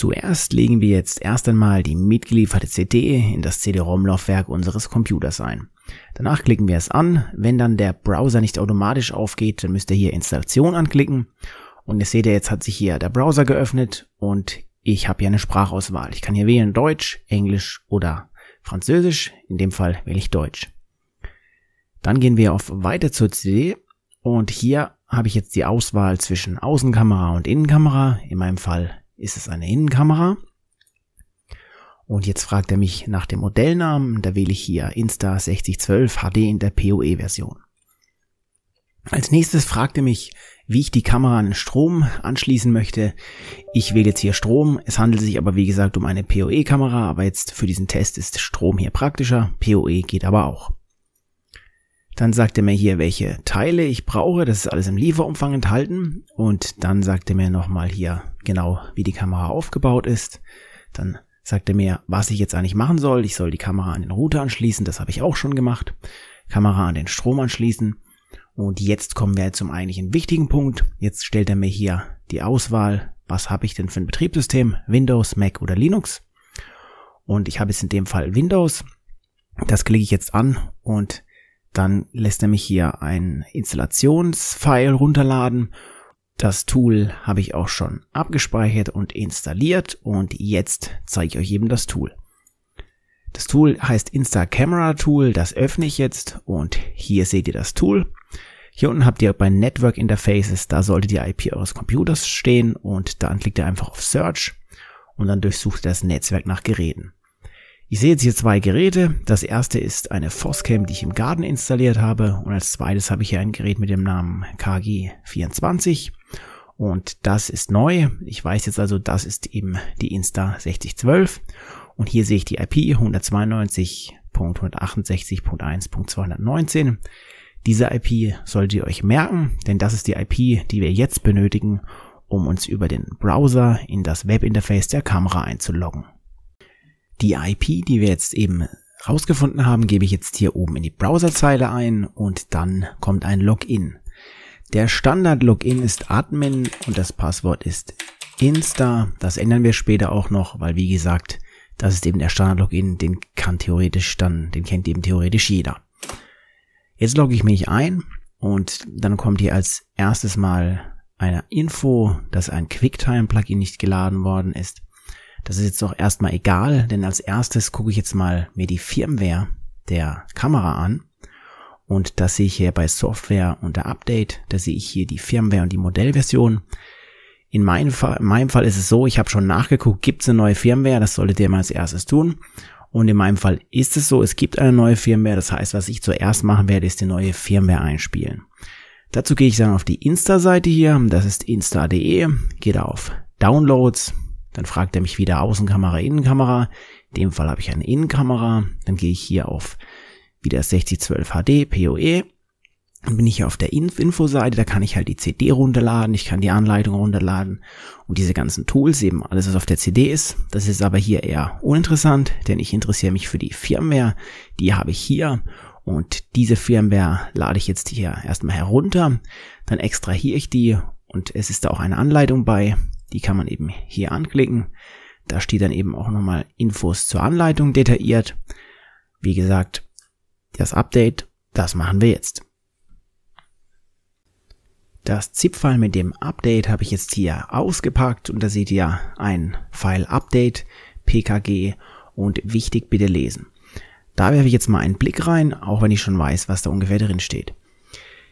Zuerst legen wir jetzt erst einmal die mitgelieferte CD in das CD-ROM-Laufwerk unseres Computers ein. Danach klicken wir es an. Wenn dann der Browser nicht automatisch aufgeht, dann müsst ihr hier Installation anklicken. Und ihr seht ja, jetzt hat sich hier der Browser geöffnet und ich habe hier eine Sprachauswahl. Ich kann hier wählen Deutsch, Englisch oder Französisch. In dem Fall wähle ich Deutsch. Dann gehen wir auf Weiter zur CD und hier habe ich jetzt die Auswahl zwischen Außenkamera und Innenkamera. In meinem Fall ist es eine Innenkamera. Und jetzt fragt er mich nach dem Modellnamen, da wähle ich hier Insta6012 HD in der PoE-Version. Als nächstes fragt er mich, wie ich die Kamera an den Strom anschließen möchte. Ich wähle jetzt hier Strom, es handelt sich aber wie gesagt um eine PoE-Kamera, aber jetzt für diesen Test ist Strom hier praktischer, PoE geht aber auch. Dann sagt er mir hier, welche Teile ich brauche, das ist alles im Lieferumfang enthalten und dann sagt er mir nochmal hier genau, wie die Kamera aufgebaut ist. Dann sagt er mir, was ich jetzt eigentlich machen soll. Ich soll die Kamera an den Router anschließen, das habe ich auch schon gemacht. Kamera an den Strom anschließen. Und jetzt kommen wir zum eigentlichen wichtigen Punkt. Jetzt stellt er mir hier die Auswahl, was habe ich denn für ein Betriebssystem, Windows, Mac oder Linux. Und ich habe jetzt in dem Fall Windows. Das klicke ich jetzt an und dann lässt er mich hier ein Installationsfile runterladen das Tool habe ich auch schon abgespeichert und installiert und jetzt zeige ich euch eben das Tool. Das Tool heißt Insta Camera Tool, das öffne ich jetzt und hier seht ihr das Tool. Hier unten habt ihr bei Network Interfaces, da sollte die IP eures Computers stehen und dann klickt ihr einfach auf Search und dann durchsucht ihr das Netzwerk nach Geräten. Ich sehe jetzt hier zwei Geräte. Das erste ist eine Foscam, die ich im Garten installiert habe. Und als zweites habe ich hier ein Gerät mit dem Namen KG24. Und das ist neu. Ich weiß jetzt also, das ist eben die Insta 6012. Und hier sehe ich die IP 192.168.1.219. Diese IP solltet ihr euch merken, denn das ist die IP, die wir jetzt benötigen, um uns über den Browser in das Webinterface der Kamera einzuloggen. Die IP, die wir jetzt eben rausgefunden haben, gebe ich jetzt hier oben in die Browserzeile ein und dann kommt ein Login. Der Standard-Login ist Admin und das Passwort ist Insta. Das ändern wir später auch noch, weil wie gesagt, das ist eben der Standard-Login, den kann theoretisch dann, den kennt eben theoretisch jeder. Jetzt logge ich mich ein und dann kommt hier als erstes mal eine Info, dass ein QuickTime-Plugin nicht geladen worden ist. Das ist jetzt auch erstmal egal, denn als erstes gucke ich jetzt mal mir die Firmware der Kamera an. Und das sehe ich hier bei Software unter Update. Da sehe ich hier die Firmware und die Modellversion. In meinem Fall, in meinem Fall ist es so, ich habe schon nachgeguckt, gibt es eine neue Firmware, das solltet ihr mal als erstes tun. Und in meinem Fall ist es so, es gibt eine neue Firmware, das heißt, was ich zuerst machen werde, ist die neue Firmware einspielen. Dazu gehe ich dann auf die Insta-Seite hier, das ist insta.de, gehe da auf Downloads, dann fragt er mich wieder Außenkamera, Innenkamera. In dem Fall habe ich eine Innenkamera, dann gehe ich hier auf wie wieder 6012 HD, PoE. Dann bin ich hier auf der Info-Seite, da kann ich halt die CD runterladen, ich kann die Anleitung runterladen und diese ganzen Tools, eben alles, was auf der CD ist. Das ist aber hier eher uninteressant, denn ich interessiere mich für die Firmware, die habe ich hier und diese Firmware lade ich jetzt hier erstmal herunter, dann extrahiere ich die und es ist da auch eine Anleitung bei, die kann man eben hier anklicken. Da steht dann eben auch nochmal Infos zur Anleitung detailliert. Wie gesagt, das Update, das machen wir jetzt. Das ZIP-File mit dem Update habe ich jetzt hier ausgepackt und da seht ihr ein File Update, PKG und wichtig bitte lesen. Da werfe ich jetzt mal einen Blick rein, auch wenn ich schon weiß, was da ungefähr drin steht.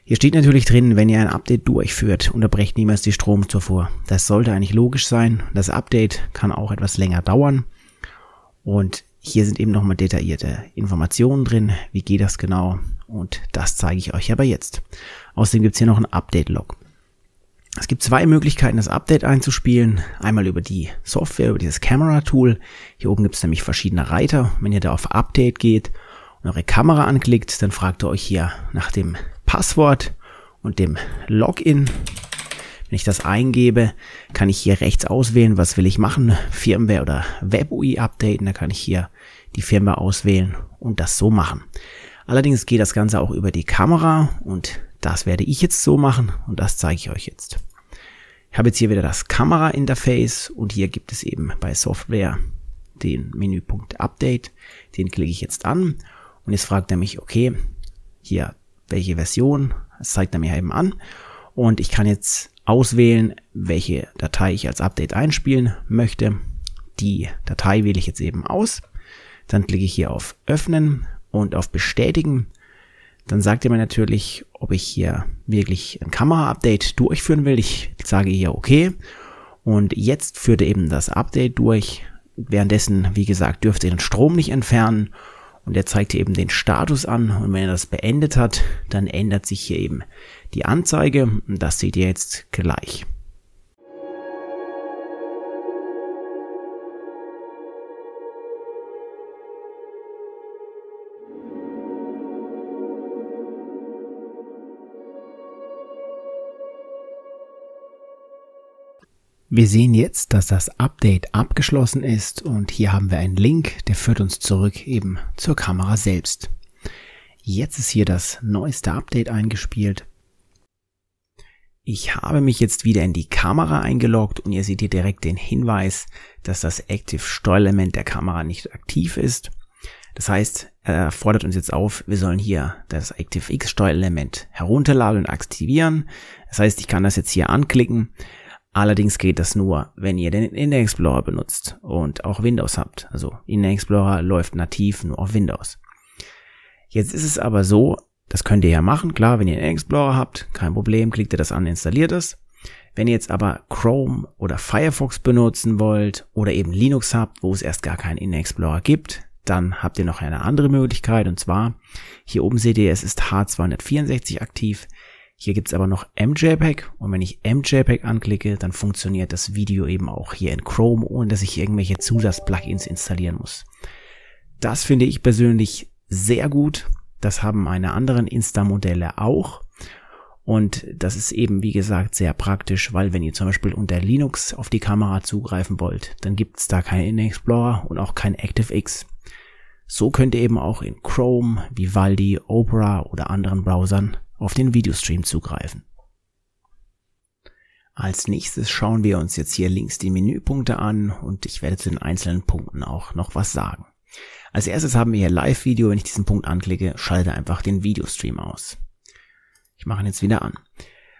Hier steht natürlich drin, wenn ihr ein Update durchführt, unterbrecht niemals die Stromzufuhr. Das sollte eigentlich logisch sein. Das Update kann auch etwas länger dauern. Und hier sind eben nochmal detaillierte Informationen drin, wie geht das genau und das zeige ich euch aber jetzt. Außerdem gibt es hier noch einen Update-Log. Es gibt zwei Möglichkeiten, das Update einzuspielen. Einmal über die Software, über dieses Camera-Tool. Hier oben gibt es nämlich verschiedene Reiter. Wenn ihr da auf Update geht und eure Kamera anklickt, dann fragt ihr euch hier nach dem Passwort und dem Login. Wenn ich das eingebe, kann ich hier rechts auswählen, was will ich machen, Firmware oder WebUI updaten, da kann ich hier die Firmware auswählen und das so machen. Allerdings geht das Ganze auch über die Kamera und das werde ich jetzt so machen und das zeige ich euch jetzt. Ich habe jetzt hier wieder das Kamera-Interface und hier gibt es eben bei Software den Menüpunkt Update. Den klicke ich jetzt an und jetzt fragt er mich, okay, hier welche Version, das zeigt er mir eben an und ich kann jetzt auswählen, welche Datei ich als Update einspielen möchte. Die Datei wähle ich jetzt eben aus. Dann klicke ich hier auf Öffnen und auf Bestätigen. Dann sagt er mir natürlich, ob ich hier wirklich ein Kamera-Update durchführen will. Ich sage hier OK. Und jetzt führt er eben das Update durch. Währenddessen, wie gesagt, dürfte ihr den Strom nicht entfernen und er zeigt hier eben den Status an und wenn er das beendet hat, dann ändert sich hier eben die Anzeige. Und das seht ihr jetzt gleich. Wir sehen jetzt, dass das Update abgeschlossen ist und hier haben wir einen Link, der führt uns zurück eben zur Kamera selbst. Jetzt ist hier das neueste Update eingespielt. Ich habe mich jetzt wieder in die Kamera eingeloggt und ihr seht hier direkt den Hinweis, dass das Active Steuerelement der Kamera nicht aktiv ist. Das heißt, er fordert uns jetzt auf, wir sollen hier das ActiveX Steuerelement herunterladen und aktivieren. Das heißt, ich kann das jetzt hier anklicken Allerdings geht das nur, wenn ihr den Internet Explorer benutzt und auch Windows habt. Also Internet Explorer läuft nativ nur auf Windows. Jetzt ist es aber so, das könnt ihr ja machen, klar, wenn ihr einen Explorer habt, kein Problem, klickt ihr das an, installiert es. Wenn ihr jetzt aber Chrome oder Firefox benutzen wollt oder eben Linux habt, wo es erst gar keinen Internet Explorer gibt, dann habt ihr noch eine andere Möglichkeit und zwar, hier oben seht ihr, es ist H264 aktiv. Hier gibt es aber noch MJPEG und wenn ich MJPEG anklicke, dann funktioniert das Video eben auch hier in Chrome, ohne dass ich irgendwelche Zusatz-Plugins installieren muss. Das finde ich persönlich sehr gut. Das haben meine anderen Insta-Modelle auch. Und das ist eben, wie gesagt, sehr praktisch, weil wenn ihr zum Beispiel unter Linux auf die Kamera zugreifen wollt, dann gibt es da keinen In-Explorer und auch kein ActiveX. So könnt ihr eben auch in Chrome, Vivaldi, Opera oder anderen Browsern auf den Videostream zugreifen. Als nächstes schauen wir uns jetzt hier links die Menüpunkte an und ich werde zu den einzelnen Punkten auch noch was sagen. Als erstes haben wir hier Live-Video. Wenn ich diesen Punkt anklicke, schalte einfach den Videostream aus. Ich mache ihn jetzt wieder an.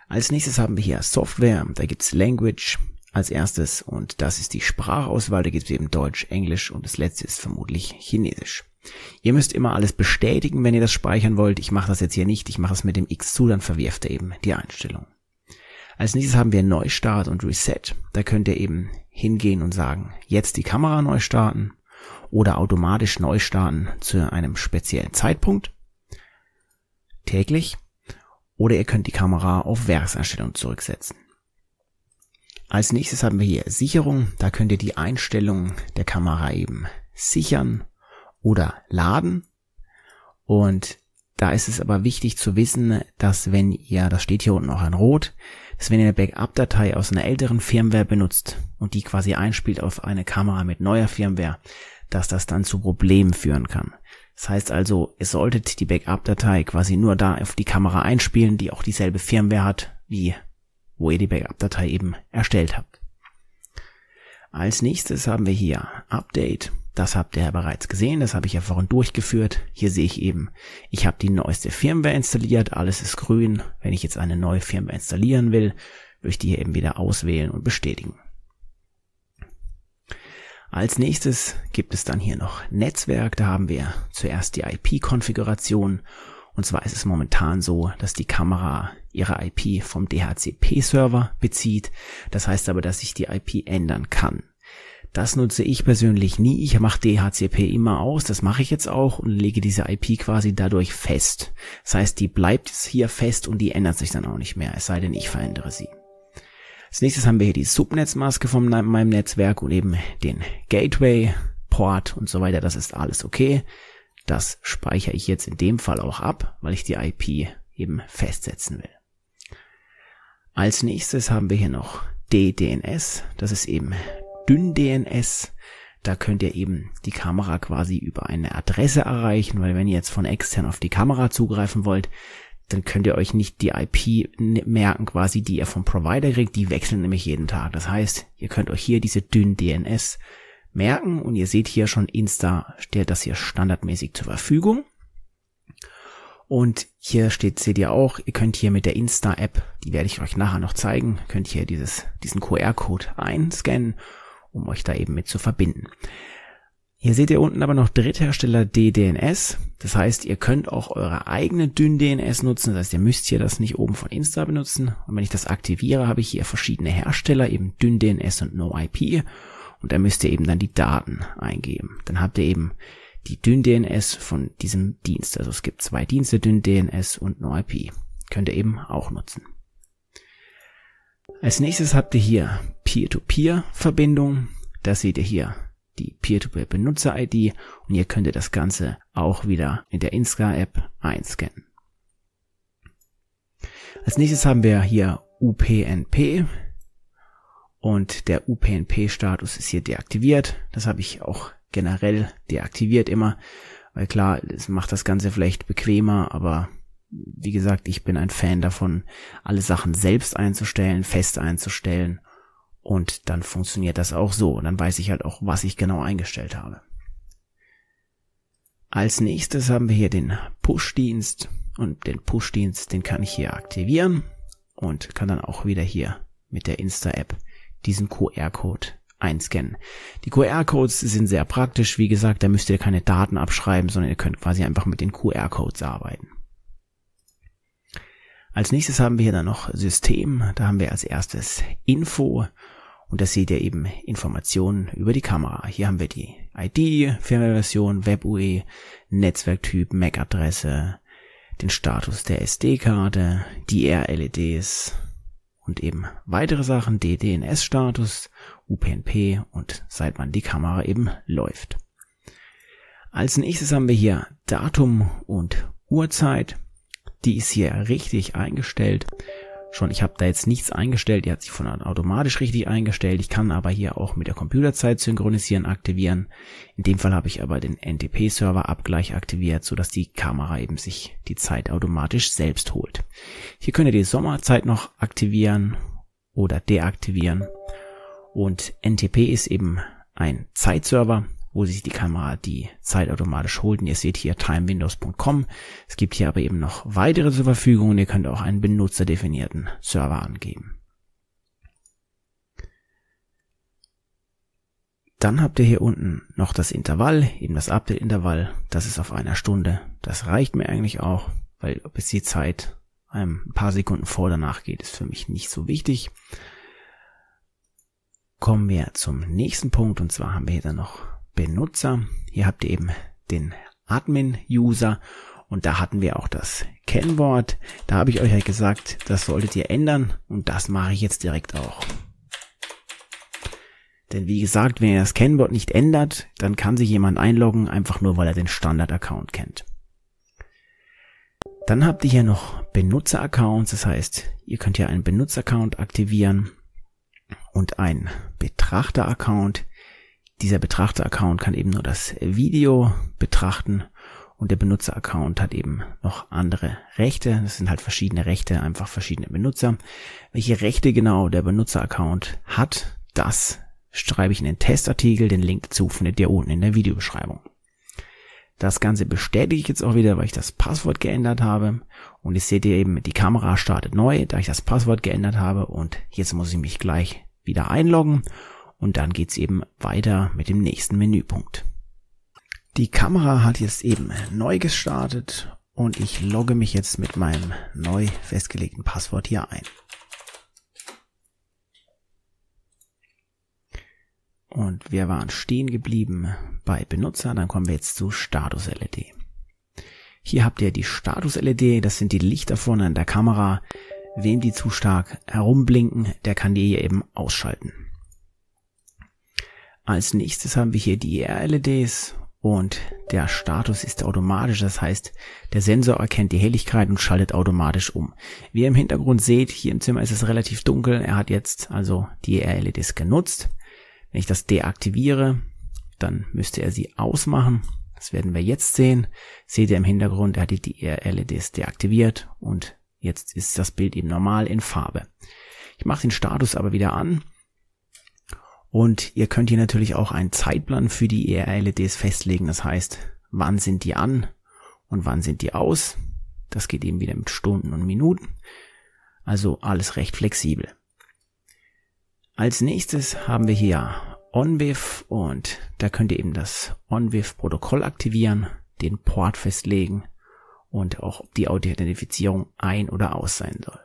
Als nächstes haben wir hier Software. Da gibt's Language als erstes und das ist die Sprachauswahl. Da gibt's eben Deutsch, Englisch und das letzte ist vermutlich Chinesisch. Ihr müsst immer alles bestätigen, wenn ihr das speichern wollt. Ich mache das jetzt hier nicht, ich mache es mit dem X zu, dann verwirft ihr eben die Einstellung. Als nächstes haben wir Neustart und Reset. Da könnt ihr eben hingehen und sagen, jetzt die Kamera neu starten oder automatisch neu starten zu einem speziellen Zeitpunkt täglich oder ihr könnt die Kamera auf Werkseinstellung zurücksetzen. Als nächstes haben wir hier Sicherung. Da könnt ihr die Einstellungen der Kamera eben sichern oder laden. Und da ist es aber wichtig zu wissen, dass wenn ihr, das steht hier unten auch in Rot, dass wenn ihr eine Backup-Datei aus einer älteren Firmware benutzt und die quasi einspielt auf eine Kamera mit neuer Firmware, dass das dann zu Problemen führen kann. Das heißt also, ihr solltet die Backup-Datei quasi nur da auf die Kamera einspielen, die auch dieselbe Firmware hat, wie wo ihr die Backup-Datei eben erstellt habt. Als nächstes haben wir hier Update das habt ihr ja bereits gesehen, das habe ich ja vorhin durchgeführt. Hier sehe ich eben, ich habe die neueste Firmware installiert, alles ist grün. Wenn ich jetzt eine neue Firmware installieren will, würde ich die hier eben wieder auswählen und bestätigen. Als nächstes gibt es dann hier noch Netzwerk, da haben wir zuerst die IP-Konfiguration und zwar ist es momentan so, dass die Kamera ihre IP vom DHCP-Server bezieht. Das heißt aber, dass ich die IP ändern kann. Das nutze ich persönlich nie. Ich mache DHCP immer aus. Das mache ich jetzt auch und lege diese IP quasi dadurch fest. Das heißt, die bleibt hier fest und die ändert sich dann auch nicht mehr, es sei denn, ich verändere sie. Als nächstes haben wir hier die Subnetzmaske von meinem Netzwerk und eben den Gateway, Port und so weiter. Das ist alles okay. Das speichere ich jetzt in dem Fall auch ab, weil ich die IP eben festsetzen will. Als nächstes haben wir hier noch DDNS. Das ist eben DynDNS. Da könnt ihr eben die Kamera quasi über eine Adresse erreichen, weil wenn ihr jetzt von extern auf die Kamera zugreifen wollt, dann könnt ihr euch nicht die IP merken, quasi, die ihr vom Provider kriegt. Die wechseln nämlich jeden Tag. Das heißt, ihr könnt euch hier diese dünn DNS merken und ihr seht hier schon Insta stellt das hier standardmäßig zur Verfügung. Und hier steht, seht ihr auch, ihr könnt hier mit der Insta-App, die werde ich euch nachher noch zeigen, könnt hier dieses, diesen QR-Code einscannen um euch da eben mit zu verbinden. Hier seht ihr unten aber noch Dritthersteller DDNS. Das heißt, ihr könnt auch eure eigene DynDNS nutzen. Das heißt, ihr müsst hier das nicht oben von Insta benutzen. Und wenn ich das aktiviere, habe ich hier verschiedene Hersteller, eben DynDNS und NoIP. Und da müsst ihr eben dann die Daten eingeben. Dann habt ihr eben die DynDNS von diesem Dienst. Also es gibt zwei Dienste, DynDNS und NoIP. Könnt ihr eben auch nutzen. Als nächstes habt ihr hier Peer-to-Peer-Verbindung. Das seht ihr hier die Peer-to-Peer-Benutzer-ID und ihr könntet das Ganze auch wieder in der Insta-App einscannen. Als nächstes haben wir hier UPnP und der UPnP-Status ist hier deaktiviert. Das habe ich auch generell deaktiviert immer, weil klar, es macht das Ganze vielleicht bequemer, aber wie gesagt, ich bin ein Fan davon, alle Sachen selbst einzustellen, fest einzustellen und dann funktioniert das auch so. Und dann weiß ich halt auch, was ich genau eingestellt habe. Als nächstes haben wir hier den Push-Dienst und den Push-Dienst, den kann ich hier aktivieren und kann dann auch wieder hier mit der Insta-App diesen QR-Code einscannen. Die QR-Codes sind sehr praktisch. Wie gesagt, da müsst ihr keine Daten abschreiben, sondern ihr könnt quasi einfach mit den QR-Codes arbeiten. Als nächstes haben wir hier dann noch System. Da haben wir als erstes Info. Und das seht ihr eben Informationen über die Kamera. Hier haben wir die ID, Firmware-Version, WebUE, Netzwerktyp, MAC-Adresse, den Status der SD-Karte, die RLEDs und eben weitere Sachen, DDNS-Status, UPnP und seit wann die Kamera eben läuft. Als nächstes haben wir hier Datum und Uhrzeit. Die ist hier richtig eingestellt. Schon, ich habe da jetzt nichts eingestellt. Die hat sich von automatisch richtig eingestellt. Ich kann aber hier auch mit der Computerzeit synchronisieren aktivieren. In dem Fall habe ich aber den NTP-Server-Abgleich aktiviert, sodass die Kamera eben sich die Zeit automatisch selbst holt. Hier könnt ihr die Sommerzeit noch aktivieren oder deaktivieren. Und NTP ist eben ein Zeitserver wo sich die Kamera die Zeit automatisch holt. Und ihr seht hier timewindows.com. Es gibt hier aber eben noch weitere zur Verfügung ihr könnt auch einen benutzerdefinierten Server angeben. Dann habt ihr hier unten noch das Intervall, eben das Update-Intervall. Das ist auf einer Stunde. Das reicht mir eigentlich auch, weil bis die Zeit ein paar Sekunden vor oder nach geht, ist für mich nicht so wichtig. Kommen wir zum nächsten Punkt und zwar haben wir hier dann noch Benutzer. Hier habt ihr eben den Admin-User und da hatten wir auch das Kennwort. Da habe ich euch ja gesagt, das solltet ihr ändern und das mache ich jetzt direkt auch. Denn wie gesagt, wenn ihr das Kennwort nicht ändert, dann kann sich jemand einloggen, einfach nur weil er den Standard-Account kennt. Dann habt ihr hier noch Benutzer-Accounts, das heißt, ihr könnt hier einen Benutzer-Account aktivieren und einen Betrachter-Account. Dieser Betrachter-Account kann eben nur das Video betrachten und der Benutzer-Account hat eben noch andere Rechte. Das sind halt verschiedene Rechte, einfach verschiedene Benutzer. Welche Rechte genau der Benutzer-Account hat, das schreibe ich in den Testartikel. Den Link dazu findet ihr unten in der Videobeschreibung. Das Ganze bestätige ich jetzt auch wieder, weil ich das Passwort geändert habe. Und jetzt seht ihr eben, die Kamera startet neu, da ich das Passwort geändert habe. Und jetzt muss ich mich gleich wieder einloggen. Und dann geht's eben weiter mit dem nächsten Menüpunkt. Die Kamera hat jetzt eben neu gestartet und ich logge mich jetzt mit meinem neu festgelegten Passwort hier ein. Und wir waren stehen geblieben bei Benutzer, dann kommen wir jetzt zu Status-LED. Hier habt ihr die Status-LED, das sind die Lichter vorne an der Kamera. Wem die zu stark herumblinken, der kann die hier eben ausschalten. Als nächstes haben wir hier die ER-LEDs und der Status ist automatisch, das heißt, der Sensor erkennt die Helligkeit und schaltet automatisch um. Wie ihr im Hintergrund seht, hier im Zimmer ist es relativ dunkel, er hat jetzt also die ER-LEDs genutzt. Wenn ich das deaktiviere, dann müsste er sie ausmachen. Das werden wir jetzt sehen. Seht ihr im Hintergrund, er hat die ER-LEDs deaktiviert und jetzt ist das Bild eben normal in Farbe. Ich mache den Status aber wieder an und ihr könnt hier natürlich auch einen Zeitplan für die ER-LEDs festlegen. Das heißt, wann sind die an und wann sind die aus. Das geht eben wieder mit Stunden und Minuten. Also alles recht flexibel. Als nächstes haben wir hier OnWiv und da könnt ihr eben das OnWiv-Protokoll aktivieren, den Port festlegen und auch ob die Authentifizierung ein oder aus sein soll.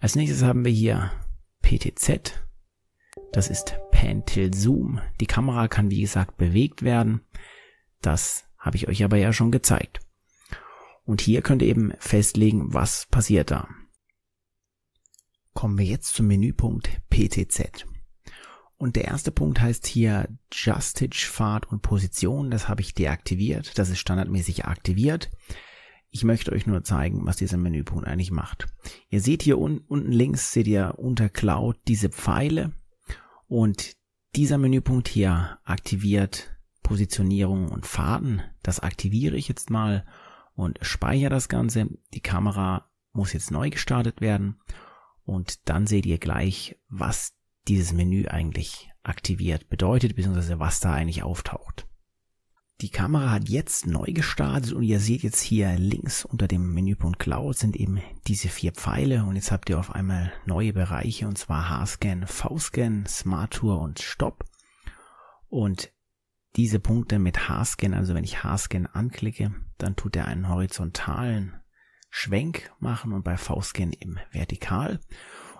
Als nächstes haben wir hier PTZ das ist Pan Tilt Zoom. Die Kamera kann wie gesagt bewegt werden. Das habe ich euch aber ja schon gezeigt. Und hier könnt ihr eben festlegen, was passiert da. Kommen wir jetzt zum Menüpunkt PTZ. Und der erste Punkt heißt hier Justage, Fahrt und Position. Das habe ich deaktiviert. Das ist standardmäßig aktiviert. Ich möchte euch nur zeigen, was dieser Menüpunkt eigentlich macht. Ihr seht hier un unten links, seht ihr unter Cloud diese Pfeile. Und dieser Menüpunkt hier aktiviert Positionierung und Fahrten. Das aktiviere ich jetzt mal und speichere das Ganze. Die Kamera muss jetzt neu gestartet werden und dann seht ihr gleich, was dieses Menü eigentlich aktiviert bedeutet, beziehungsweise was da eigentlich auftaucht. Die Kamera hat jetzt neu gestartet und ihr seht jetzt hier links unter dem Menüpunkt Cloud sind eben diese vier Pfeile und jetzt habt ihr auf einmal neue Bereiche und zwar H-Scan, V-Scan, Smart Tour und Stop. Und diese Punkte mit H-Scan, also wenn ich H-Scan anklicke, dann tut er einen horizontalen Schwenk machen und bei V-Scan eben vertikal.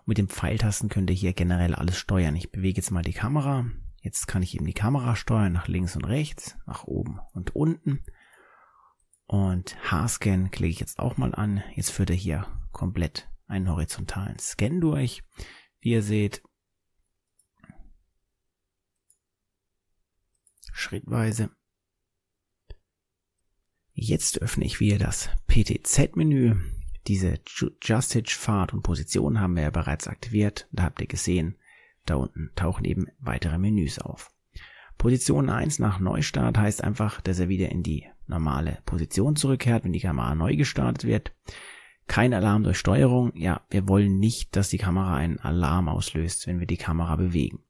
Und mit den Pfeiltasten könnt ihr hier generell alles steuern. Ich bewege jetzt mal die Kamera, Jetzt kann ich eben die Kamera steuern nach links und rechts, nach oben und unten. Und H-Scan klicke ich jetzt auch mal an. Jetzt führt er hier komplett einen horizontalen Scan durch. Wie ihr seht, schrittweise. Jetzt öffne ich wieder das PTZ-Menü. Diese Justage-Fahrt und Position haben wir ja bereits aktiviert. Da habt ihr gesehen, da unten tauchen eben weitere Menüs auf. Position 1 nach Neustart heißt einfach, dass er wieder in die normale Position zurückkehrt, wenn die Kamera neu gestartet wird. Kein Alarm durch Steuerung. Ja, wir wollen nicht, dass die Kamera einen Alarm auslöst, wenn wir die Kamera bewegen.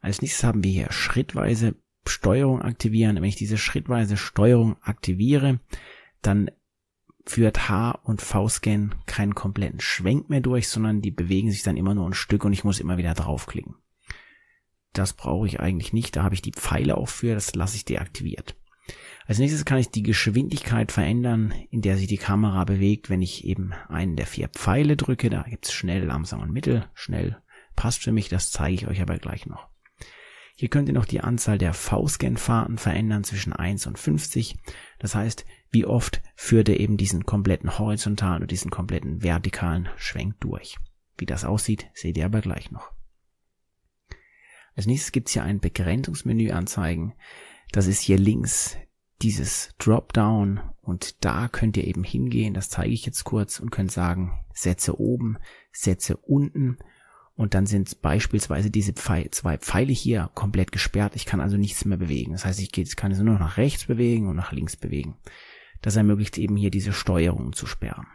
Als nächstes haben wir hier schrittweise Steuerung aktivieren. Wenn ich diese schrittweise Steuerung aktiviere, dann führt H- und V-Scan keinen kompletten Schwenk mehr durch, sondern die bewegen sich dann immer nur ein Stück und ich muss immer wieder draufklicken. Das brauche ich eigentlich nicht, da habe ich die Pfeile auch für, das lasse ich deaktiviert. Als nächstes kann ich die Geschwindigkeit verändern, in der sich die Kamera bewegt, wenn ich eben einen der vier Pfeile drücke. Da gibt es schnell, langsam und mittel. Schnell passt für mich, das zeige ich euch aber gleich noch. Hier könnt ihr noch die Anzahl der V-Scan-Fahrten verändern zwischen 1 und 50. Das heißt, wie oft führt er eben diesen kompletten horizontalen und diesen kompletten vertikalen Schwenk durch. Wie das aussieht, seht ihr aber gleich noch. Als nächstes gibt's hier ein Begrenzungsmenü anzeigen. Das ist hier links dieses Dropdown und da könnt ihr eben hingehen, das zeige ich jetzt kurz und könnt sagen, Sätze oben, Sätze unten und dann sind beispielsweise diese Pfeil, zwei Pfeile hier komplett gesperrt. Ich kann also nichts mehr bewegen. Das heißt, ich kann es nur noch nach rechts bewegen und nach links bewegen. Das ermöglicht eben hier diese Steuerung zu sperren.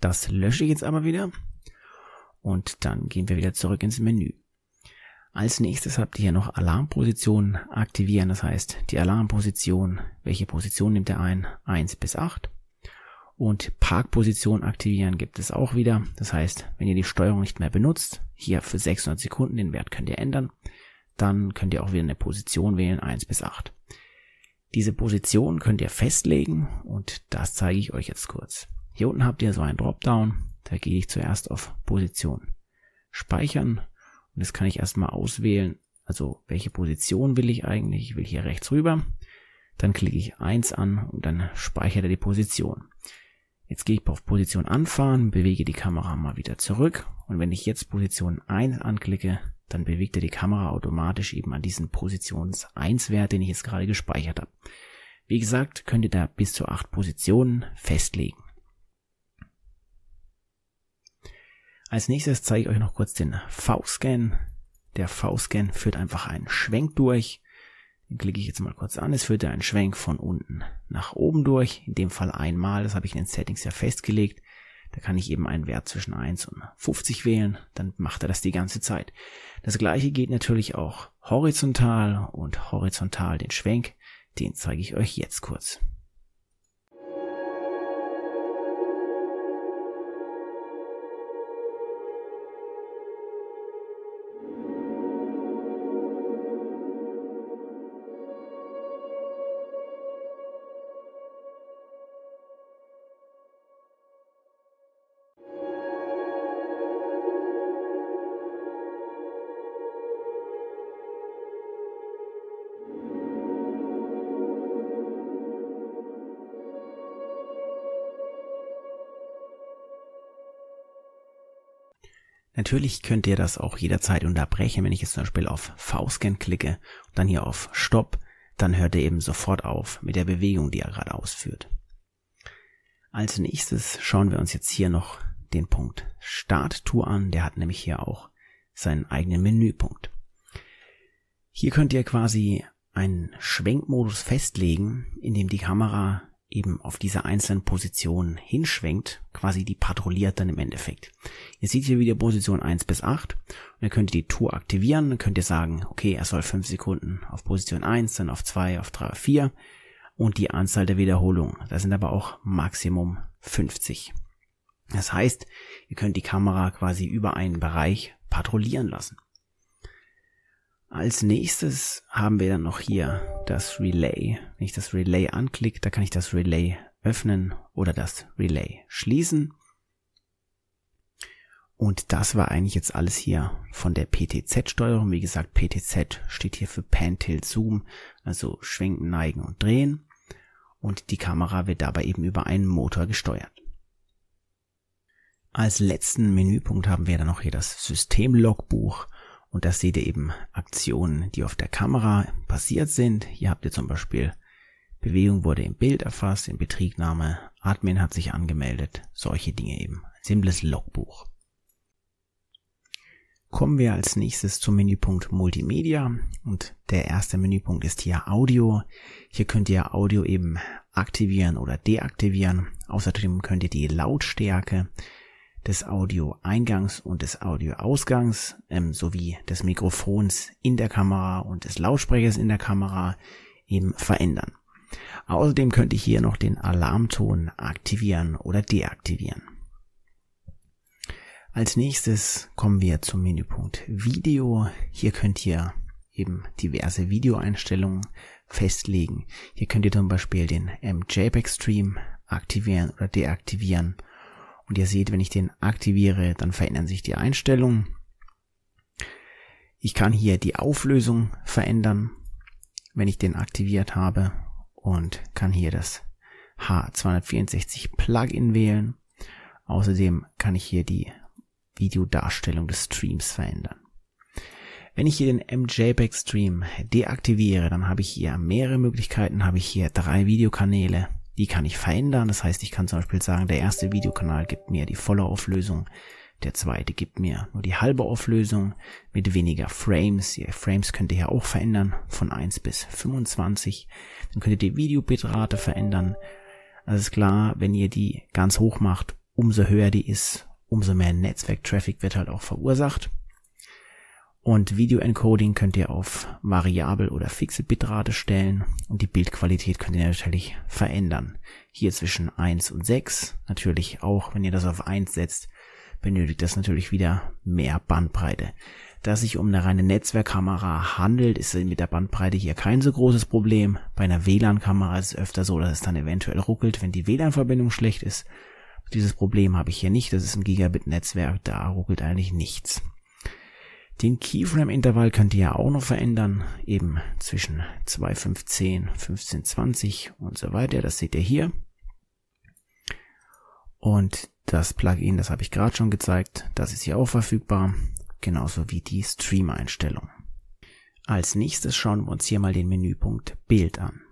Das lösche ich jetzt aber wieder. Und dann gehen wir wieder zurück ins Menü. Als nächstes habt ihr hier noch Alarmpositionen aktivieren. Das heißt, die Alarmposition, welche Position nimmt er ein? 1 bis 8. Und Parkposition aktivieren gibt es auch wieder. Das heißt, wenn ihr die Steuerung nicht mehr benutzt, hier für 600 Sekunden den Wert könnt ihr ändern, dann könnt ihr auch wieder eine Position wählen, 1 bis 8. Diese Position könnt ihr festlegen und das zeige ich euch jetzt kurz. Hier unten habt ihr so einen Dropdown, da gehe ich zuerst auf Position speichern und das kann ich erstmal auswählen, also welche Position will ich eigentlich, ich will hier rechts rüber, dann klicke ich 1 an und dann speichert er die Position. Jetzt gehe ich auf Position anfahren, bewege die Kamera mal wieder zurück und wenn ich jetzt Position 1 anklicke, dann bewegt er die Kamera automatisch eben an diesen Positions 1 Wert, den ich jetzt gerade gespeichert habe. Wie gesagt, könnt ihr da bis zu 8 Positionen festlegen. Als nächstes zeige ich euch noch kurz den V-Scan. Der V-Scan führt einfach einen Schwenk durch den klicke ich jetzt mal kurz an. Es führt einen Schwenk von unten nach oben durch. In dem Fall einmal. Das habe ich in den Settings ja festgelegt. Da kann ich eben einen Wert zwischen 1 und 50 wählen. Dann macht er das die ganze Zeit. Das gleiche geht natürlich auch horizontal und horizontal den Schwenk. Den zeige ich euch jetzt kurz. Natürlich könnt ihr das auch jederzeit unterbrechen, wenn ich jetzt zum Beispiel auf V-Scan klicke und dann hier auf Stopp, dann hört er eben sofort auf mit der Bewegung, die er gerade ausführt. Als nächstes schauen wir uns jetzt hier noch den Punkt Start-Tour an. Der hat nämlich hier auch seinen eigenen Menüpunkt. Hier könnt ihr quasi einen Schwenkmodus festlegen, in dem die Kamera eben auf diese einzelnen Positionen hinschwenkt, quasi die patrouilliert dann im Endeffekt. Ihr seht hier wieder Position 1 bis 8 und dann könnt ihr die Tour aktivieren, dann könnt ihr sagen, okay, er soll 5 Sekunden auf Position 1, dann auf 2, auf 3, auf 4 und die Anzahl der Wiederholungen. Das sind aber auch Maximum 50. Das heißt, ihr könnt die Kamera quasi über einen Bereich patrouillieren lassen. Als nächstes haben wir dann noch hier das Relay. Wenn ich das Relay anklicke, da kann ich das Relay öffnen oder das Relay schließen. Und das war eigentlich jetzt alles hier von der PTZ-Steuerung. Wie gesagt, PTZ steht hier für Pan, Tilt, Zoom, also schwenken, neigen und drehen. Und die Kamera wird dabei eben über einen Motor gesteuert. Als letzten Menüpunkt haben wir dann noch hier das System-Logbuch. System-Logbuch. Und das seht ihr eben Aktionen, die auf der Kamera passiert sind. Hier habt ihr zum Beispiel Bewegung wurde im Bild erfasst, in Betriebnahme, Admin hat sich angemeldet, solche Dinge eben. Ein simples Logbuch. Kommen wir als nächstes zum Menüpunkt Multimedia und der erste Menüpunkt ist hier Audio. Hier könnt ihr Audio eben aktivieren oder deaktivieren. Außerdem könnt ihr die Lautstärke des Audioeingangs und des Audioausgangs ähm, sowie des Mikrofons in der Kamera und des Lautsprechers in der Kamera eben verändern. Außerdem könnte ich hier noch den Alarmton aktivieren oder deaktivieren. Als nächstes kommen wir zum Menüpunkt Video. Hier könnt ihr eben diverse Videoeinstellungen festlegen. Hier könnt ihr zum Beispiel den MJPEG-Stream ähm, aktivieren oder deaktivieren und ihr seht, wenn ich den aktiviere, dann verändern sich die Einstellungen. Ich kann hier die Auflösung verändern, wenn ich den aktiviert habe und kann hier das H264 Plugin wählen. Außerdem kann ich hier die Videodarstellung des Streams verändern. Wenn ich hier den MJPEG Stream deaktiviere, dann habe ich hier mehrere Möglichkeiten, habe ich hier drei Videokanäle, die kann ich verändern. Das heißt, ich kann zum Beispiel sagen, der erste Videokanal gibt mir die volle Auflösung. Der zweite gibt mir nur die halbe Auflösung mit weniger Frames. Ihr Frames könnt ihr ja auch verändern von 1 bis 25. Dann könnt ihr die Videobitrate verändern. Also ist klar, wenn ihr die ganz hoch macht, umso höher die ist, umso mehr Netzwerk-Traffic wird halt auch verursacht. Und Video-Encoding könnt ihr auf variabel oder fixe Bitrate stellen und die Bildqualität könnt ihr natürlich verändern. Hier zwischen 1 und 6. Natürlich auch, wenn ihr das auf 1 setzt, benötigt das natürlich wieder mehr Bandbreite. Da es sich um eine reine Netzwerkkamera handelt, ist mit der Bandbreite hier kein so großes Problem. Bei einer WLAN-Kamera ist es öfter so, dass es dann eventuell ruckelt, wenn die WLAN-Verbindung schlecht ist. Dieses Problem habe ich hier nicht. Das ist ein Gigabit-Netzwerk, da ruckelt eigentlich nichts. Den Keyframe-Intervall könnt ihr ja auch noch verändern, eben zwischen 2.15, 15.20 und so weiter. Das seht ihr hier. Und das Plugin, das habe ich gerade schon gezeigt, das ist hier auch verfügbar, genauso wie die Stream-Einstellung. Als nächstes schauen wir uns hier mal den Menüpunkt Bild an.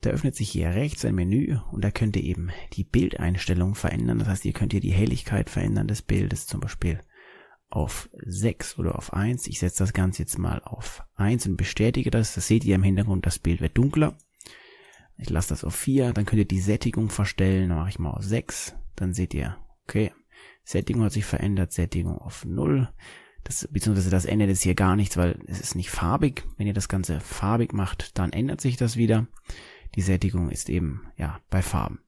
Da öffnet sich hier rechts ein Menü und da könnt ihr eben die Bildeinstellung verändern. Das heißt, ihr könnt hier die Helligkeit verändern des Bildes, zum Beispiel auf 6 oder auf 1. Ich setze das Ganze jetzt mal auf 1 und bestätige das. Das seht ihr im Hintergrund, das Bild wird dunkler. Ich lasse das auf 4, dann könnt ihr die Sättigung verstellen, dann mache ich mal auf 6. Dann seht ihr, okay, Sättigung hat sich verändert, Sättigung auf 0. Das, beziehungsweise das ändert jetzt hier gar nichts, weil es ist nicht farbig. Wenn ihr das Ganze farbig macht, dann ändert sich das wieder. Die Sättigung ist eben, ja, bei Farben.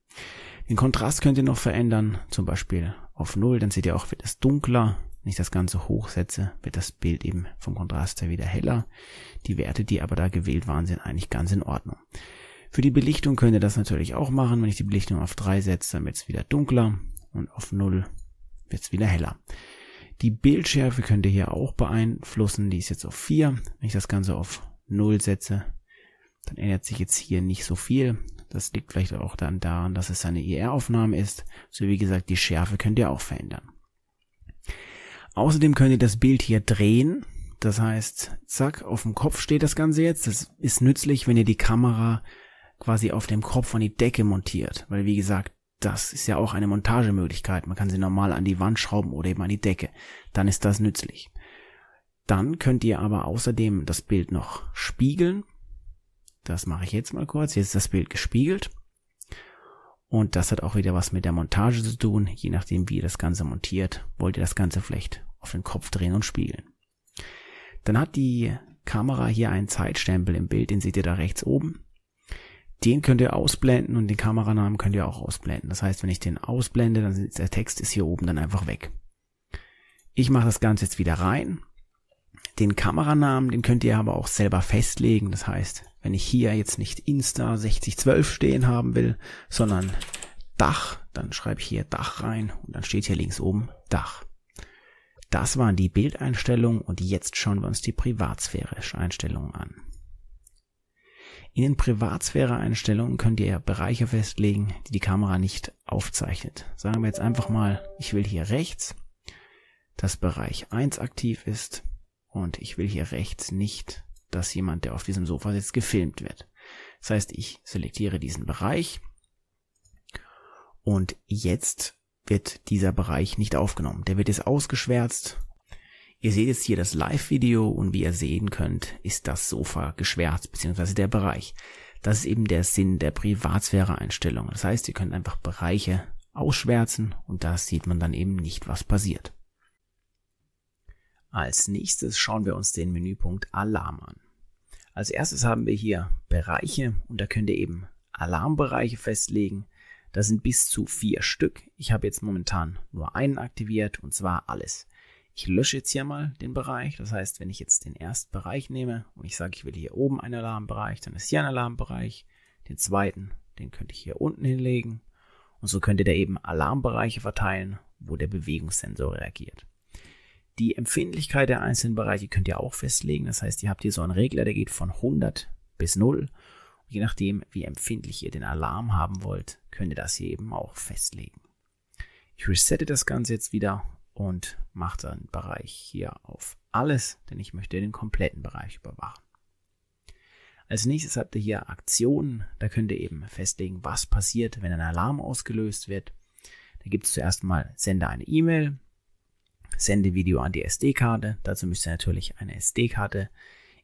Den Kontrast könnt ihr noch verändern, zum Beispiel auf 0, dann seht ihr auch, wird es dunkler. Wenn ich das Ganze hochsetze, wird das Bild eben vom Kontrast her wieder heller. Die Werte, die aber da gewählt waren, sind eigentlich ganz in Ordnung. Für die Belichtung könnt ihr das natürlich auch machen. Wenn ich die Belichtung auf 3 setze, dann wird es wieder dunkler und auf 0 wird es wieder heller. Die Bildschärfe könnt ihr hier auch beeinflussen. Die ist jetzt auf 4. Wenn ich das Ganze auf 0 setze, dann ändert sich jetzt hier nicht so viel. Das liegt vielleicht auch dann daran, dass es eine IR-Aufnahme e ist. So wie gesagt, die Schärfe könnt ihr auch verändern. Außerdem könnt ihr das Bild hier drehen. Das heißt, zack, auf dem Kopf steht das Ganze jetzt. Das ist nützlich, wenn ihr die Kamera quasi auf dem Kopf an die Decke montiert. Weil wie gesagt, das ist ja auch eine Montagemöglichkeit. Man kann sie normal an die Wand schrauben oder eben an die Decke. Dann ist das nützlich. Dann könnt ihr aber außerdem das Bild noch spiegeln. Das mache ich jetzt mal kurz. Jetzt ist das Bild gespiegelt. Und das hat auch wieder was mit der Montage zu tun. Je nachdem, wie ihr das Ganze montiert, wollt ihr das Ganze vielleicht auf den Kopf drehen und spiegeln. Dann hat die Kamera hier einen Zeitstempel im Bild, den seht ihr da rechts oben. Den könnt ihr ausblenden und den Kameranamen könnt ihr auch ausblenden. Das heißt, wenn ich den ausblende, dann ist der Text ist hier oben dann einfach weg. Ich mache das Ganze jetzt wieder rein. Den Kameranamen, den könnt ihr aber auch selber festlegen. Das heißt, wenn ich hier jetzt nicht Insta 6012 stehen haben will, sondern Dach, dann schreibe ich hier Dach rein und dann steht hier links oben Dach. Das waren die Bildeinstellungen und jetzt schauen wir uns die Privatsphäre-Einstellungen an. In den Privatsphäre-Einstellungen könnt ihr Bereiche festlegen, die die Kamera nicht aufzeichnet. Sagen wir jetzt einfach mal, ich will hier rechts, dass Bereich 1 aktiv ist und ich will hier rechts nicht dass jemand, der auf diesem Sofa sitzt, gefilmt wird. Das heißt, ich selektiere diesen Bereich und jetzt wird dieser Bereich nicht aufgenommen. Der wird jetzt ausgeschwärzt. Ihr seht jetzt hier das Live-Video und wie ihr sehen könnt, ist das Sofa geschwärzt, beziehungsweise der Bereich. Das ist eben der Sinn der Privatsphäre-Einstellung. Das heißt, ihr könnt einfach Bereiche ausschwärzen und da sieht man dann eben nicht, was passiert. Als nächstes schauen wir uns den Menüpunkt Alarm an. Als erstes haben wir hier Bereiche und da könnt ihr eben Alarmbereiche festlegen. Da sind bis zu vier Stück. Ich habe jetzt momentan nur einen aktiviert und zwar alles. Ich lösche jetzt hier mal den Bereich. Das heißt, wenn ich jetzt den ersten Bereich nehme und ich sage, ich will hier oben einen Alarmbereich, dann ist hier ein Alarmbereich. Den zweiten, den könnte ich hier unten hinlegen. Und so könnt ihr da eben Alarmbereiche verteilen, wo der Bewegungssensor reagiert. Die Empfindlichkeit der einzelnen Bereiche könnt ihr auch festlegen. Das heißt, ihr habt hier so einen Regler, der geht von 100 bis 0. Und je nachdem, wie empfindlich ihr den Alarm haben wollt, könnt ihr das hier eben auch festlegen. Ich resette das Ganze jetzt wieder und mache dann Bereich hier auf alles, denn ich möchte den kompletten Bereich überwachen. Als nächstes habt ihr hier Aktionen. Da könnt ihr eben festlegen, was passiert, wenn ein Alarm ausgelöst wird. Da gibt es zuerst mal Sende eine E-Mail sende Video an die SD-Karte. Dazu müsst ihr natürlich eine SD-Karte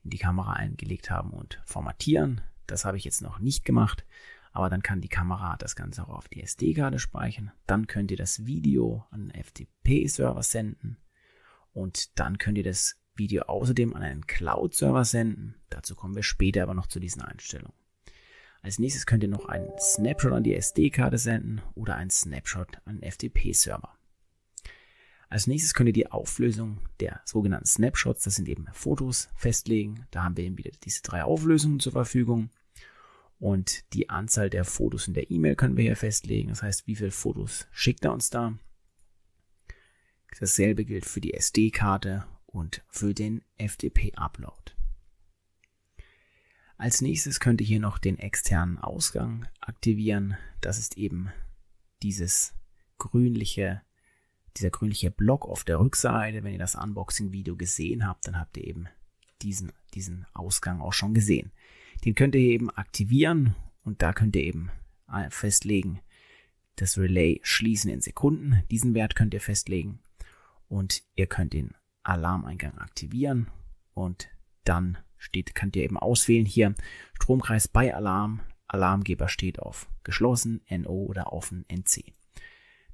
in die Kamera eingelegt haben und formatieren. Das habe ich jetzt noch nicht gemacht, aber dann kann die Kamera das Ganze auch auf die SD-Karte speichern. Dann könnt ihr das Video an einen FTP-Server senden und dann könnt ihr das Video außerdem an einen Cloud-Server senden. Dazu kommen wir später aber noch zu diesen Einstellungen. Als nächstes könnt ihr noch einen Snapshot an die SD-Karte senden oder einen Snapshot an den FTP-Server. Als nächstes könnt ihr die Auflösung der sogenannten Snapshots, das sind eben Fotos, festlegen. Da haben wir eben wieder diese drei Auflösungen zur Verfügung. Und die Anzahl der Fotos in der E-Mail können wir hier festlegen. Das heißt, wie viele Fotos schickt er uns da? Dasselbe gilt für die SD-Karte und für den FTP-Upload. Als nächstes könnt ihr hier noch den externen Ausgang aktivieren. Das ist eben dieses grünliche dieser grünliche Block auf der Rückseite. Wenn ihr das Unboxing-Video gesehen habt, dann habt ihr eben diesen, diesen Ausgang auch schon gesehen. Den könnt ihr eben aktivieren und da könnt ihr eben äh, festlegen, das Relay schließen in Sekunden. Diesen Wert könnt ihr festlegen und ihr könnt den Alarmeingang aktivieren und dann steht, könnt ihr eben auswählen hier Stromkreis bei Alarm. Alarmgeber steht auf geschlossen, NO oder offen, NC.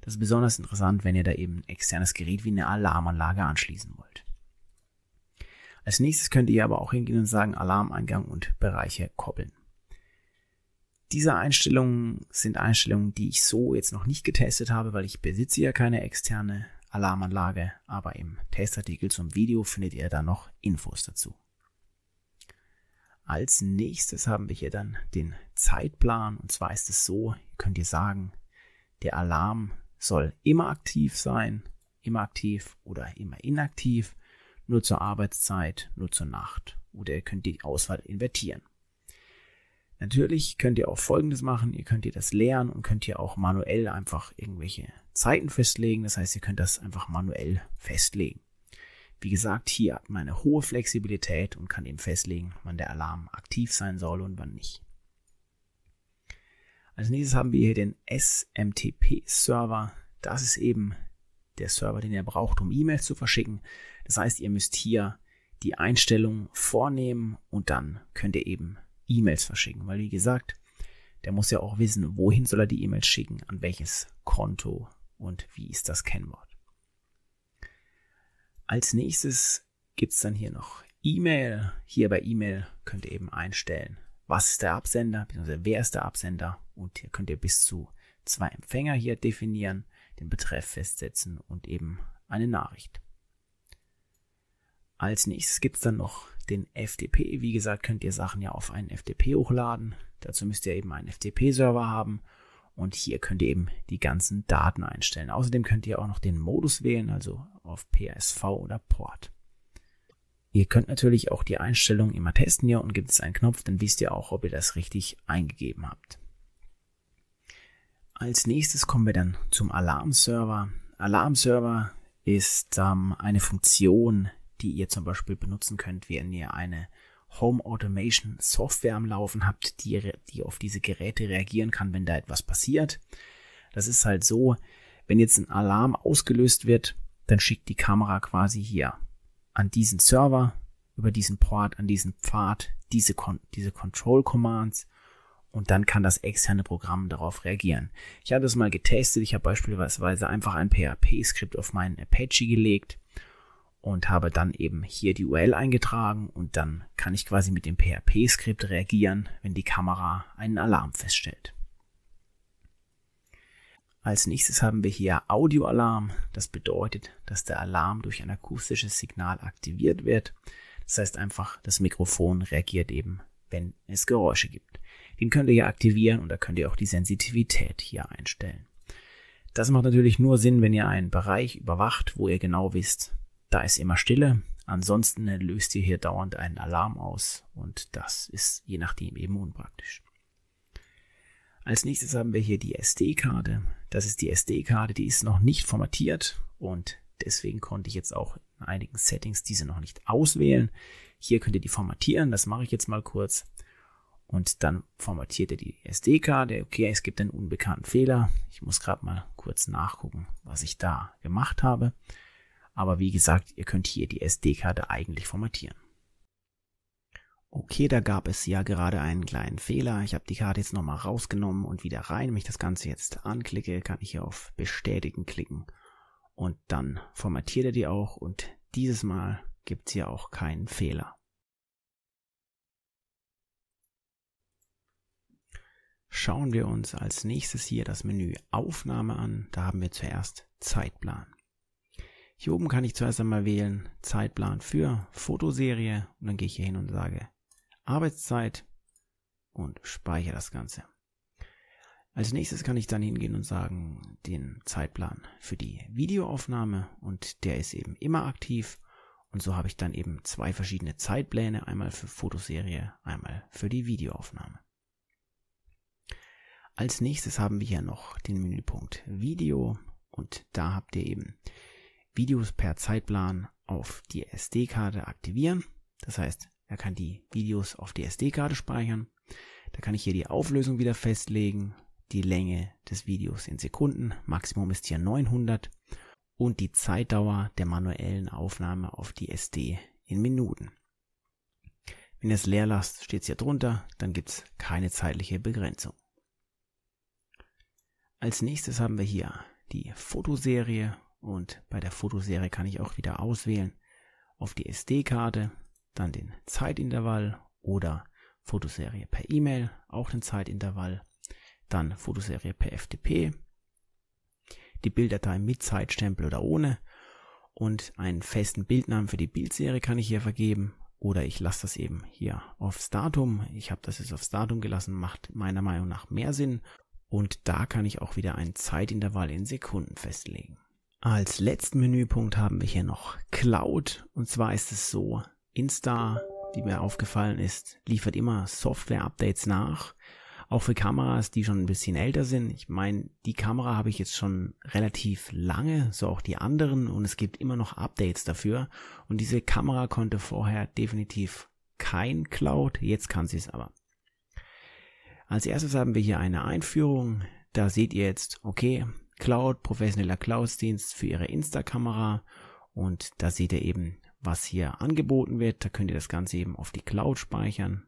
Das ist besonders interessant, wenn ihr da eben ein externes Gerät wie eine Alarmanlage anschließen wollt. Als nächstes könnt ihr aber auch hingehen und sagen Alarmeingang und Bereiche koppeln. Diese Einstellungen sind Einstellungen, die ich so jetzt noch nicht getestet habe, weil ich besitze ja keine externe Alarmanlage, aber im Testartikel zum Video findet ihr da noch Infos dazu. Als nächstes haben wir hier dann den Zeitplan und zwar ist es so, könnt ihr sagen, der Alarm soll immer aktiv sein, immer aktiv oder immer inaktiv, nur zur Arbeitszeit, nur zur Nacht. Oder ihr könnt die Auswahl invertieren. Natürlich könnt ihr auch Folgendes machen. Ihr könnt ihr das lernen und könnt ihr auch manuell einfach irgendwelche Zeiten festlegen. Das heißt, ihr könnt das einfach manuell festlegen. Wie gesagt, hier hat man eine hohe Flexibilität und kann eben festlegen, wann der Alarm aktiv sein soll und wann nicht. Als nächstes haben wir hier den SMTP-Server. Das ist eben der Server, den ihr braucht, um E-Mails zu verschicken. Das heißt, ihr müsst hier die Einstellung vornehmen und dann könnt ihr eben E-Mails verschicken. Weil wie gesagt, der muss ja auch wissen, wohin soll er die E-Mails schicken, an welches Konto und wie ist das Kennwort. Als nächstes gibt es dann hier noch E-Mail. Hier bei E-Mail könnt ihr eben einstellen, was ist der Absender, beziehungsweise wer ist der Absender. Und hier könnt ihr bis zu zwei Empfänger hier definieren, den Betreff festsetzen und eben eine Nachricht. Als nächstes gibt es dann noch den FTP. Wie gesagt, könnt ihr Sachen ja auf einen FTP hochladen. Dazu müsst ihr eben einen FTP-Server haben. Und hier könnt ihr eben die ganzen Daten einstellen. Außerdem könnt ihr auch noch den Modus wählen, also auf PSV oder Port. Ihr könnt natürlich auch die Einstellung immer testen hier und gibt es einen Knopf, dann wisst ihr auch, ob ihr das richtig eingegeben habt. Als nächstes kommen wir dann zum Alarmserver. Alarmserver ist ähm, eine Funktion, die ihr zum Beispiel benutzen könnt, wenn ihr eine Home Automation Software am Laufen habt, die, die auf diese Geräte reagieren kann, wenn da etwas passiert. Das ist halt so, wenn jetzt ein Alarm ausgelöst wird, dann schickt die Kamera quasi hier an diesen Server, über diesen Port, an diesen Pfad, diese, Kon diese Control Commands und dann kann das externe Programm darauf reagieren. Ich habe das mal getestet. Ich habe beispielsweise einfach ein PHP-Skript auf meinen Apache gelegt und habe dann eben hier die URL eingetragen und dann kann ich quasi mit dem PHP-Skript reagieren, wenn die Kamera einen Alarm feststellt. Als nächstes haben wir hier Audioalarm. Das bedeutet, dass der Alarm durch ein akustisches Signal aktiviert wird. Das heißt einfach, das Mikrofon reagiert eben, wenn es Geräusche gibt. Den könnt ihr hier aktivieren und da könnt ihr auch die Sensitivität hier einstellen. Das macht natürlich nur Sinn, wenn ihr einen Bereich überwacht, wo ihr genau wisst, da ist immer Stille. Ansonsten löst ihr hier dauernd einen Alarm aus und das ist je nachdem eben unpraktisch. Als nächstes haben wir hier die SD-Karte. Das ist die SD-Karte, e die ist noch nicht formatiert und deswegen konnte ich jetzt auch in einigen Settings diese noch nicht auswählen. Hier könnt ihr die formatieren, das mache ich jetzt mal kurz. Und dann formatiert er die SD-Karte. E okay, es gibt einen unbekannten Fehler. Ich muss gerade mal kurz nachgucken, was ich da gemacht habe. Aber wie gesagt, ihr könnt hier die SD-Karte e eigentlich formatieren. Okay, da gab es ja gerade einen kleinen Fehler. Ich habe die Karte jetzt nochmal rausgenommen und wieder rein. Wenn ich das Ganze jetzt anklicke, kann ich hier auf Bestätigen klicken. Und dann formatiert er die auch und dieses Mal gibt es hier auch keinen Fehler. Schauen wir uns als nächstes hier das Menü Aufnahme an. Da haben wir zuerst Zeitplan. Hier oben kann ich zuerst einmal wählen Zeitplan für Fotoserie und dann gehe ich hier hin und sage Arbeitszeit und speichere das Ganze. Als nächstes kann ich dann hingehen und sagen, den Zeitplan für die Videoaufnahme und der ist eben immer aktiv und so habe ich dann eben zwei verschiedene Zeitpläne, einmal für Fotoserie, einmal für die Videoaufnahme. Als nächstes haben wir hier noch den Menüpunkt Video und da habt ihr eben Videos per Zeitplan auf die SD-Karte aktivieren. Das heißt, er kann die Videos auf die SD-Karte speichern. Da kann ich hier die Auflösung wieder festlegen, die Länge des Videos in Sekunden, Maximum ist hier 900 und die Zeitdauer der manuellen Aufnahme auf die SD in Minuten. Wenn ihr es leer lasst, steht es hier drunter, dann gibt es keine zeitliche Begrenzung. Als nächstes haben wir hier die Fotoserie und bei der Fotoserie kann ich auch wieder auswählen auf die SD-Karte dann den Zeitintervall oder Fotoserie per E-Mail, auch den Zeitintervall, dann Fotoserie per FTP, die Bilddatei mit Zeitstempel oder ohne und einen festen Bildnamen für die Bildserie kann ich hier vergeben oder ich lasse das eben hier aufs Datum. Ich habe das jetzt aufs Datum gelassen, macht meiner Meinung nach mehr Sinn und da kann ich auch wieder einen Zeitintervall in Sekunden festlegen. Als letzten Menüpunkt haben wir hier noch Cloud und zwar ist es so, Insta, die mir aufgefallen ist, liefert immer Software-Updates nach. Auch für Kameras, die schon ein bisschen älter sind. Ich meine, die Kamera habe ich jetzt schon relativ lange, so auch die anderen, und es gibt immer noch Updates dafür. Und diese Kamera konnte vorher definitiv kein Cloud, jetzt kann sie es aber. Als erstes haben wir hier eine Einführung. Da seht ihr jetzt, okay, Cloud, professioneller Cloud-Dienst für Ihre Insta-Kamera. Und da seht ihr eben, was hier angeboten wird. Da könnt ihr das Ganze eben auf die Cloud speichern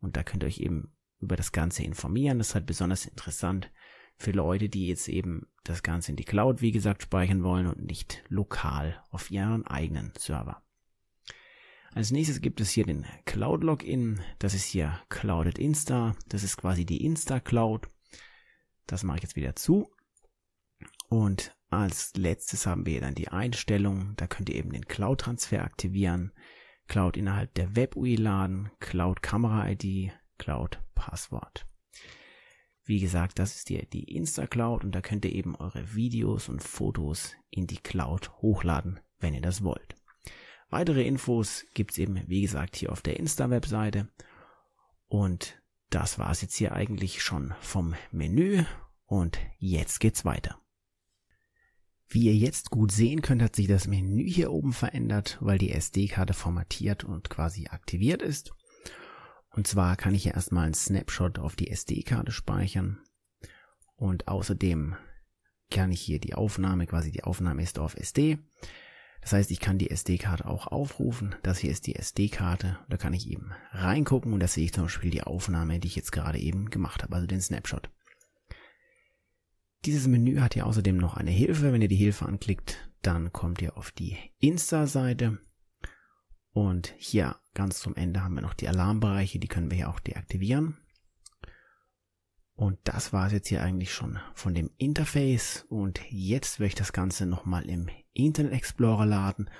und da könnt ihr euch eben über das Ganze informieren. Das ist halt besonders interessant für Leute, die jetzt eben das Ganze in die Cloud, wie gesagt, speichern wollen und nicht lokal auf ihren eigenen Server. Als nächstes gibt es hier den Cloud Login. Das ist hier Clouded Insta. Das ist quasi die Insta Cloud. Das mache ich jetzt wieder zu. Und als letztes haben wir dann die Einstellungen. Da könnt ihr eben den Cloud-Transfer aktivieren, Cloud innerhalb der Web-UI laden, Cloud-Kamera-ID, Cloud-Passwort. Wie gesagt, das ist hier die Insta-Cloud und da könnt ihr eben eure Videos und Fotos in die Cloud hochladen, wenn ihr das wollt. Weitere Infos gibt's eben, wie gesagt, hier auf der Insta-Webseite. Und das war's jetzt hier eigentlich schon vom Menü und jetzt geht's weiter. Wie ihr jetzt gut sehen könnt, hat sich das Menü hier oben verändert, weil die SD-Karte formatiert und quasi aktiviert ist. Und zwar kann ich hier erstmal einen Snapshot auf die SD-Karte speichern. Und außerdem kann ich hier die Aufnahme, quasi die Aufnahme ist auf SD. Das heißt, ich kann die SD-Karte auch aufrufen. Das hier ist die SD-Karte. Da kann ich eben reingucken und da sehe ich zum Beispiel die Aufnahme, die ich jetzt gerade eben gemacht habe, also den Snapshot. Dieses Menü hat hier außerdem noch eine Hilfe. Wenn ihr die Hilfe anklickt, dann kommt ihr auf die Insta-Seite. Und hier ganz zum Ende haben wir noch die Alarmbereiche, die können wir hier auch deaktivieren. Und das war es jetzt hier eigentlich schon von dem Interface. Und jetzt werde ich das Ganze nochmal im Internet Explorer laden,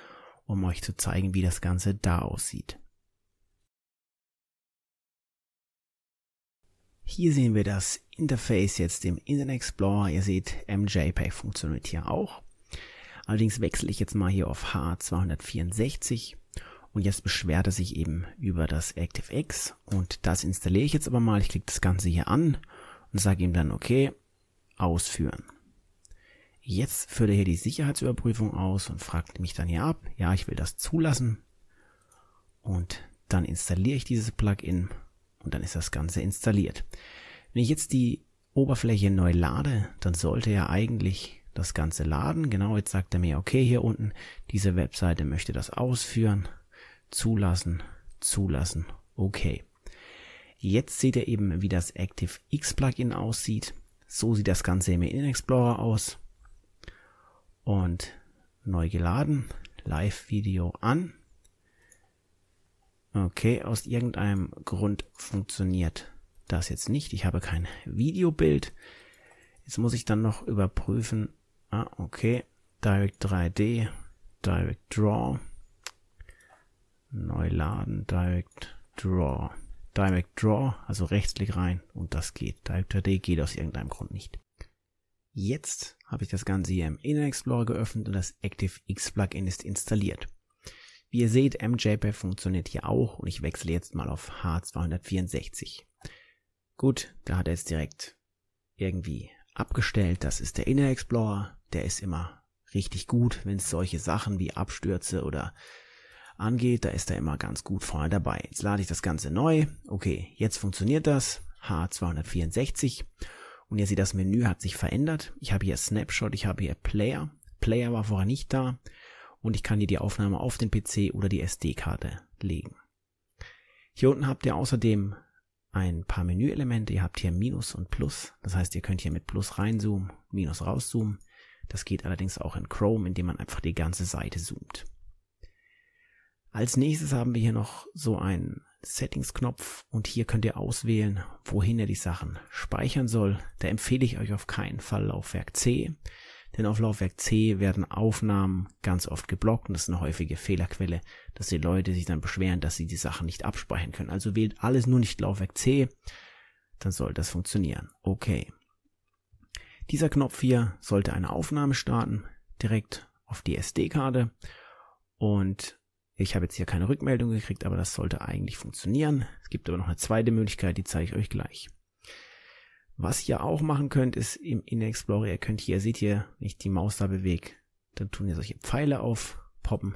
um euch zu zeigen, wie das Ganze da aussieht. Hier sehen wir das Interface jetzt im Internet Explorer. Ihr seht, MJPEG funktioniert hier auch. Allerdings wechsle ich jetzt mal hier auf H264 und jetzt beschwert er sich eben über das ActiveX und das installiere ich jetzt aber mal. Ich klicke das Ganze hier an und sage ihm dann okay, ausführen. Jetzt führt er hier die Sicherheitsüberprüfung aus und fragt mich dann hier ab, ja ich will das zulassen und dann installiere ich dieses Plugin und dann ist das Ganze installiert. Wenn ich jetzt die Oberfläche neu lade, dann sollte ja eigentlich das Ganze laden. Genau, jetzt sagt er mir, okay, hier unten, diese Webseite möchte das ausführen, zulassen, zulassen, okay. Jetzt seht ihr eben, wie das ActiveX Plugin aussieht. So sieht das Ganze im In Explorer aus. Und neu geladen, Live-Video an. Okay, aus irgendeinem Grund funktioniert das jetzt nicht. Ich habe kein Videobild. Jetzt muss ich dann noch überprüfen. Ah, okay. Direct 3D, Direct Draw. Neu laden, Direct Draw. Direct Draw, also Rechtsklick rein und das geht. Direct 3D geht aus irgendeinem Grund nicht. Jetzt habe ich das Ganze hier im Internet Explorer geöffnet und das ActiveX Plugin ist installiert. Wie ihr seht, MJPEG funktioniert hier auch und ich wechsle jetzt mal auf H264. Gut, da hat er es direkt irgendwie abgestellt. Das ist der Inner Explorer. Der ist immer richtig gut, wenn es solche Sachen wie Abstürze oder angeht. Da ist er immer ganz gut vorne dabei. Jetzt lade ich das Ganze neu. Okay, jetzt funktioniert das. H264. Und ihr seht, das Menü hat sich verändert. Ich habe hier Snapshot, ich habe hier Player. Player war vorher nicht da und ich kann hier die Aufnahme auf den PC oder die SD-Karte legen. Hier unten habt ihr außerdem ein paar Menüelemente. Ihr habt hier Minus und Plus. Das heißt, ihr könnt hier mit Plus reinzoomen, Minus rauszoomen. Das geht allerdings auch in Chrome, indem man einfach die ganze Seite zoomt. Als nächstes haben wir hier noch so einen Settings-Knopf und hier könnt ihr auswählen, wohin ihr die Sachen speichern soll. Da empfehle ich euch auf keinen Fall Laufwerk C. Denn auf Laufwerk C werden Aufnahmen ganz oft geblockt und das ist eine häufige Fehlerquelle, dass die Leute sich dann beschweren, dass sie die Sachen nicht abspeichern können. Also wählt alles nur nicht Laufwerk C, dann soll das funktionieren. Okay. Dieser Knopf hier sollte eine Aufnahme starten, direkt auf die SD-Karte. Und ich habe jetzt hier keine Rückmeldung gekriegt, aber das sollte eigentlich funktionieren. Es gibt aber noch eine zweite Möglichkeit, die zeige ich euch gleich. Was ihr auch machen könnt, ist im Inner Explorer, ihr könnt hier, seht ihr, wenn ich die Maus da bewege, dann tun ihr solche Pfeile aufpoppen.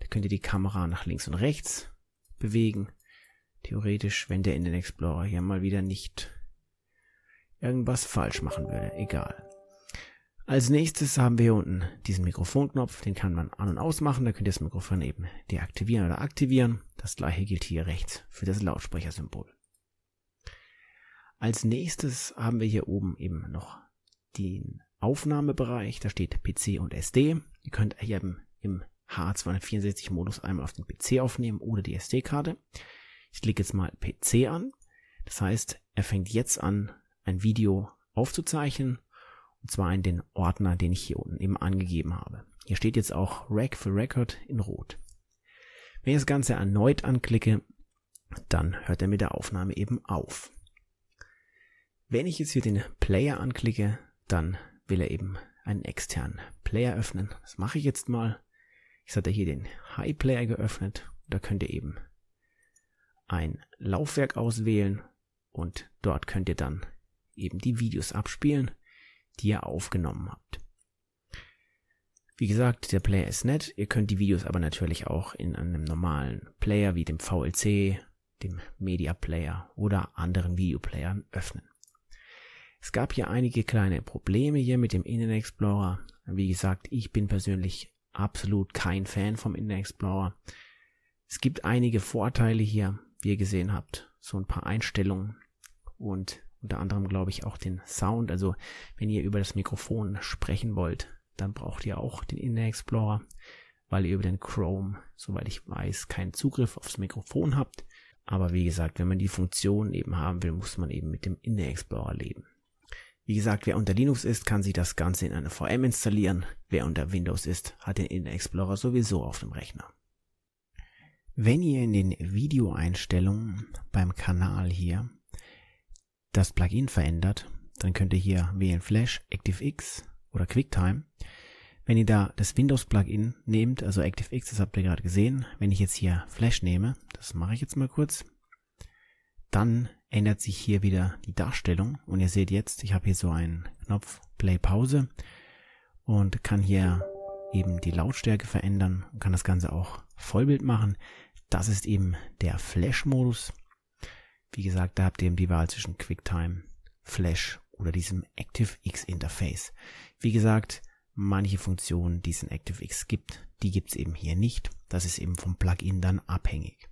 Da könnt ihr die Kamera nach links und rechts bewegen. Theoretisch, wenn der Internet Explorer hier mal wieder nicht irgendwas falsch machen würde. Egal. Als nächstes haben wir hier unten diesen Mikrofonknopf. Den kann man an- und ausmachen. Da könnt ihr das Mikrofon eben deaktivieren oder aktivieren. Das gleiche gilt hier rechts für das Lautsprechersymbol. Als nächstes haben wir hier oben eben noch den Aufnahmebereich. Da steht PC und SD. Ihr könnt hier im H264-Modus einmal auf den PC aufnehmen oder die SD-Karte. Ich klicke jetzt mal PC an. Das heißt, er fängt jetzt an, ein Video aufzuzeichnen. Und zwar in den Ordner, den ich hier unten eben angegeben habe. Hier steht jetzt auch Rack für Record in Rot. Wenn ich das Ganze erneut anklicke, dann hört er mit der Aufnahme eben auf. Wenn ich jetzt hier den Player anklicke, dann will er eben einen externen Player öffnen. Das mache ich jetzt mal. Jetzt hat er hier den High Player geöffnet. Da könnt ihr eben ein Laufwerk auswählen und dort könnt ihr dann eben die Videos abspielen, die ihr aufgenommen habt. Wie gesagt, der Player ist nett. Ihr könnt die Videos aber natürlich auch in einem normalen Player wie dem VLC, dem Media Player oder anderen Videoplayern öffnen. Es gab hier einige kleine Probleme hier mit dem Internet Explorer. Wie gesagt, ich bin persönlich absolut kein Fan vom Internet Explorer. Es gibt einige Vorteile hier, wie ihr gesehen habt, so ein paar Einstellungen und unter anderem glaube ich auch den Sound. Also wenn ihr über das Mikrofon sprechen wollt, dann braucht ihr auch den Internet Explorer, weil ihr über den Chrome, soweit ich weiß, keinen Zugriff aufs Mikrofon habt. Aber wie gesagt, wenn man die Funktion eben haben will, muss man eben mit dem Internet Explorer leben. Wie gesagt, wer unter Linux ist, kann sich das Ganze in einer VM installieren. Wer unter Windows ist, hat den Internet Explorer sowieso auf dem Rechner. Wenn ihr in den Videoeinstellungen beim Kanal hier das Plugin verändert, dann könnt ihr hier wählen Flash, ActiveX oder QuickTime. Wenn ihr da das Windows-Plugin nehmt, also ActiveX, das habt ihr gerade gesehen, wenn ich jetzt hier Flash nehme, das mache ich jetzt mal kurz, dann ändert sich hier wieder die Darstellung. Und ihr seht jetzt, ich habe hier so einen Knopf Play Pause und kann hier eben die Lautstärke verändern und kann das Ganze auch Vollbild machen. Das ist eben der Flash-Modus. Wie gesagt, da habt ihr eben die Wahl zwischen QuickTime, Flash oder diesem ActiveX Interface. Wie gesagt, manche Funktionen, die es in ActiveX gibt, die gibt es eben hier nicht. Das ist eben vom Plugin dann abhängig.